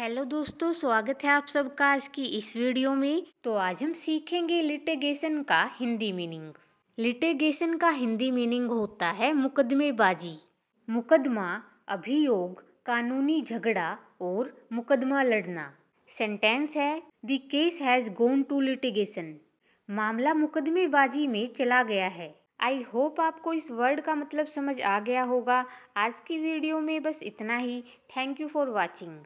hello दोस्तों स्वागत है आप सबका आज की इस वीडियो में तो आज हम सीखेंगे लिटिगेशन का हिंदी मीनिंग लिटिगेशन का हिंदी मीनिंग होता है मुकदमेबाजी मुकदमा अभियोग कानूनी झगड़ा और मुकदमा लड़ना सेंटेंस है the case has gone to litigation मामला मुकदमेबाजी में चला गया है आई होप आपको इस वर्ड का मतलब समझ आ गया होगा आज की वीडियो में बस इतना ही थैंक यू फॉर वॉचिंग